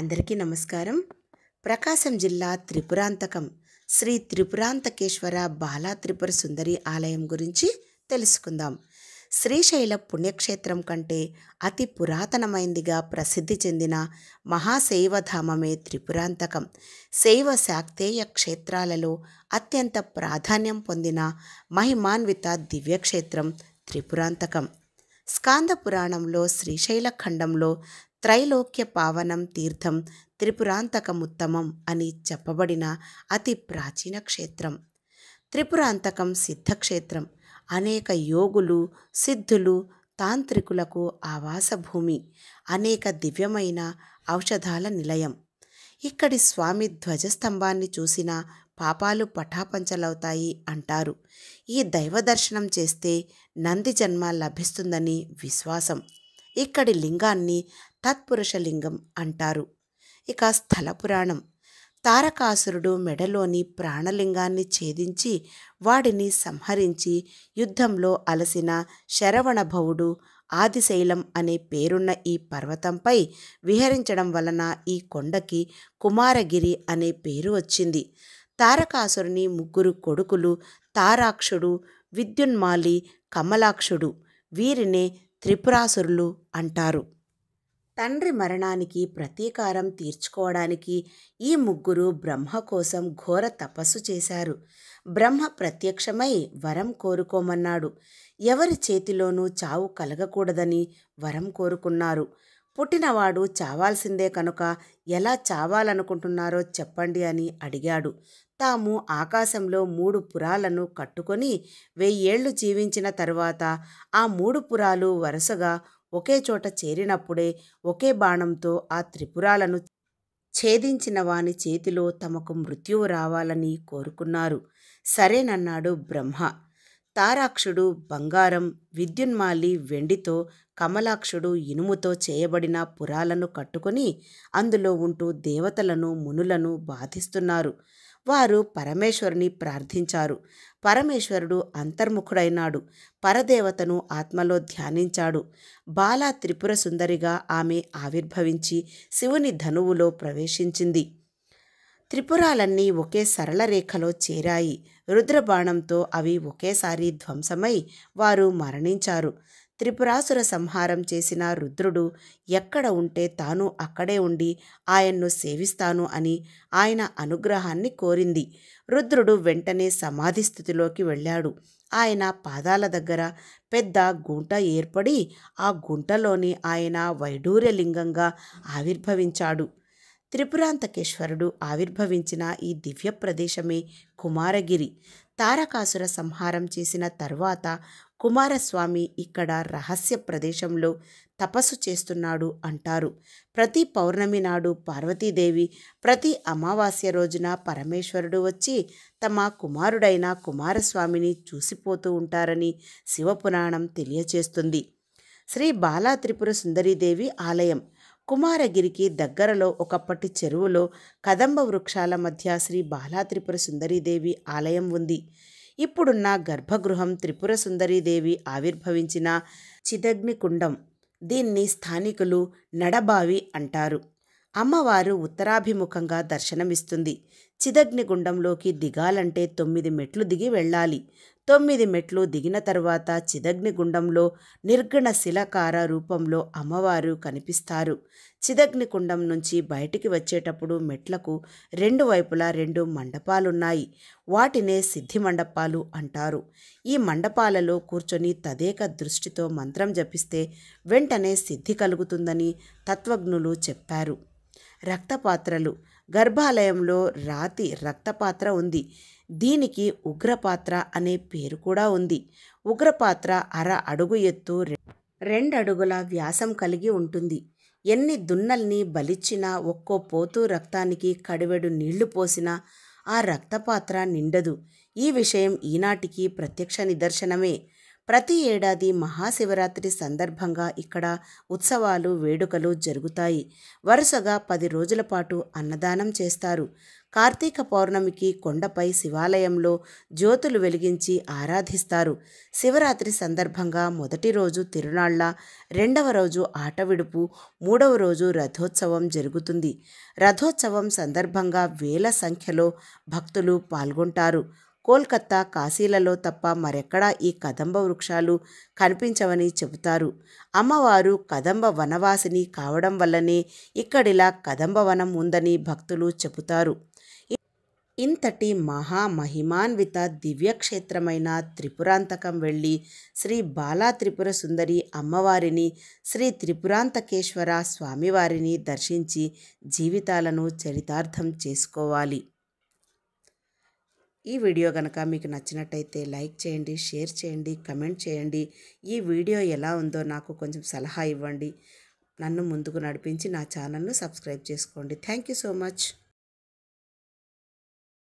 అందరికీ నమస్కారం ప్రకాశం జిల్లా త్రిపురాంతకం శ్రీ త్రిపురాంతకేశ్వర బాలా త్రిపుర సుందరి ఆలయం గురించి తెలుసుకుందాం శ్రీశైల పుణ్యక్షేత్రం కంటే అతి పురాతనమైందిగా ప్రసిద్ధి చెందిన మహాశైవధామమే త్రిపురాంతకం శైవ శాక్తేయ క్షేత్రాలలో అత్యంత ప్రాధాన్యం పొందిన మహిమాన్విత దివ్యక్షేత్రం త్రిపురాంతకం స్కాంద పురాణంలో శ్రీశైల ఖండంలో త్రైలోక్య పావనం తీర్థం త్రిపురాంతకముత్తమం అని చెప్పబడిన అతి ప్రాచీన క్షేత్రం త్రిపురాంతకం సిద్ధక్షేత్రం అనేక యోగులు సిద్ధులు తాంత్రికులకు ఆవాసభూమి అనేక దివ్యమైన ఔషధాల నిలయం ఇక్కడి స్వామి ధ్వజస్తంభాన్ని చూసిన పాపాలు పటాపంచలవుతాయి అంటారు ఈ దైవ దర్శనం చేస్తే నంది జన్మ లభిస్తుందని విశ్వాసం ఇక్కడి లింగాన్ని తత్పురుషలింగం అంటారు ఇక స్థల పురాణం తారకాసురుడు మెడలోని ప్రాణలింగాన్ని ఛేదించి వాడిని సంహరించి యుద్ధంలో అలసిన శరవణభవుడు ఆదిశైలం అనే పేరున్న ఈ పర్వతంపై విహరించడం వలన ఈ కొండకి కుమారగిరి అనే పేరు వచ్చింది తారకాసురుని ముగ్గురు కొడుకులు తారాక్షుడు విద్యున్మాలి కమలాక్షుడు వీరినే త్రిపురాసురులు అంటారు తండ్రి మరణానికి ప్రతీకారం తీర్చుకోవడానికి ఈ ముగ్గురు బ్రహ్మ కోసం ఘోర తపస్సు చేశారు బ్రహ్మ ప్రత్యక్షమై వరం కోరుకోమన్నాడు ఎవరి చేతిలోనూ చావు కలగకూడదని వరం కోరుకున్నారు పుట్టినవాడు చావాల్సిందే కనుక ఎలా చావాలనుకుంటున్నారో చెప్పండి అని అడిగాడు తాము ఆకాశంలో మూడు పురాలను కట్టుకొని వెయ్యేళ్లు జీవించిన తరువాత ఆ మూడు పురాలు వరుసగా ఒకే చోట చేరినప్పుడే ఒకే బాణంతో ఆ త్రిపురాలను ఛేదించిన వాని చేతిలో తమకు మృత్యువు రావాలని కోరుకున్నారు సరేనన్నాడు బ్రహ్మ తారాక్షుడు బంగారం విద్యున్మాలి వెండితో కమలాక్షుడు ఇనుముతో చేయబడిన పురాలను కట్టుకొని అందులో ఉంటూ దేవతలను మునులను బాధిస్తున్నారు వారు పరమేశ్వరుని ప్రార్థించారు పరమేశ్వరుడు అంతర్ముఖుడైనాడు పరదేవతను ఆత్మలో ధ్యానించాడు బాల త్రిపుర సుందరిగా ఆమె ఆవిర్భవించి శివుని ధనువులో ప్రవేశించింది త్రిపురాలన్నీ ఒకే సరళ రేఖలో చేరాయి రుద్రబాణంతో అవి ఒకేసారి ధ్వంసమై వారు మరణించారు త్రిపురాసుర సంహారం చేసిన రుద్రుడు ఎక్కడ ఉంటే తాను అక్కడే ఉండి ఆయన్ను సేవిస్తాను అని ఆయన అనుగ్రహాన్ని కోరింది రుద్రుడు వెంటనే సమాధి స్థితిలోకి వెళ్ళాడు ఆయన పాదాల దగ్గర పెద్ద గుంట ఏర్పడి ఆ గుంటలోని ఆయన వైడూర్యలింగంగా ఆవిర్భవించాడు త్రిపురాంతకేశ్వరుడు ఆవిర్భవించిన ఈ దివ్య ప్రదేశమే కుమారగిరి తారకాసుర సంహారం చేసిన తర్వాత కుమారస్వామి ఇక్కడ రహస్య ప్రదేశంలో తపస్సు చేస్తున్నాడు అంటారు ప్రతి పౌర్ణమి నాడు పార్వతీదేవి ప్రతి అమావాస్య రోజున పరమేశ్వరుడు వచ్చి తమ కుమారుడైన కుమారస్వామిని చూసిపోతూ ఉంటారని శివపురాణం తెలియచేస్తుంది శ్రీ బాలా త్రిపుర సుందరీదేవి ఆలయం కుమారగిరికి దగ్గరలో ఒకప్పటి చెరువులో కదంబ వృక్షాల మధ్య శ్రీ బాలా త్రిపుర సుందరీదేవి ఆలయం ఉంది ఇప్పుడున్న గర్భగృహం త్రిపుర సుందరీదేవి ఆవిర్భవించిన చిదగ్నికుండం దీన్ని స్థానికులు నడబావి అంటారు అమ్మవారు ఉత్తరాభిముఖంగా దర్శనమిస్తుంది చిదగ్నిగుండంలోకి దిగాలంటే తొమ్మిది మెట్లు దిగి వెళ్ళాలి తొమ్మిది మెట్లు దిగిన తర్వాత చిదగ్నిగుండంలో నిర్గణ శిలకార రూపంలో అమ్మవారు కనిపిస్తారు చిదగ్నికుండం నుంచి బయటికి వచ్చేటప్పుడు మెట్లకు రెండు వైపులా రెండు మండపాలున్నాయి వాటినే సిద్ధి మండపాలు అంటారు ఈ మండపాలలో కూర్చొని తదేక దృష్టితో మంత్రం జపిస్తే వెంటనే సిద్ధి కలుగుతుందని తత్వజ్ఞులు చెప్పారు రక్తపాత్రలు గర్భాలయంలో రాతి రక్తపాత్ర ఉంది దీనికి ఉగ్రపాత్ర అనే పేరు కూడా ఉంది ఉగ్రపాత్ర అర అడుగు ఎత్తు రెండడుగుల వ్యాసం కలిగి ఉంటుంది ఎన్ని దున్నల్ని బలిచ్చినా ఒక్కో పోతు రక్తానికి కడువెడు నీళ్లు పోసినా ఆ రక్తపాత్ర నిండదు ఈ విషయం ఈనాటికి ప్రత్యక్ష నిదర్శనమే ప్రతి ఏడాది మహాశివరాత్రి సందర్భంగా ఇక్కడ ఉత్సవాలు వేడుకలు జరుగుతాయి వరుసగా పది రోజుల పాటు అన్నదానం చేస్తారు కార్తీక పౌర్ణమికి కొండపై శివాలయంలో జ్యోతులు వెలిగించి ఆరాధిస్తారు శివరాత్రి సందర్భంగా మొదటి రోజు తిరునాళ్ల రెండవ రోజు ఆటవిడుపు మూడవ రోజు రథోత్సవం జరుగుతుంది రథోత్సవం సందర్భంగా వేల సంఖ్యలో భక్తులు పాల్గొంటారు కోల్కత్తా కాశీలలో తప్ప మరెక్కడా ఈ కదంబ వృక్షాలు కనిపించవని చెబుతారు అమ్మవారు కదంబ వనవాసిని కావడం వల్లనే ఇక్కడిలా కదంబ వనం ఉందని భక్తులు చెబుతారు ఇంతటి మహామహిమాన్విత దివ్యక్షేత్రమైన త్రిపురాంతకం వెళ్ళి శ్రీ బాలా త్రిపుర సుందరి అమ్మవారిని శ్రీ త్రిపురాంతకేశ్వర స్వామివారిని దర్శించి జీవితాలను చరితార్థం చేసుకోవాలి ఈ వీడియో కనుక మీకు నచ్చినట్టయితే లైక్ చేయండి షేర్ చేయండి కమెంట్ చేయండి ఈ వీడియో ఎలా ఉందో నాకు కొంచెం సలహా ఇవ్వండి నన్ను ముందుకు నడిపించి నా ఛానల్ను సబ్స్క్రైబ్ చేసుకోండి థ్యాంక్ యూ సో మచ్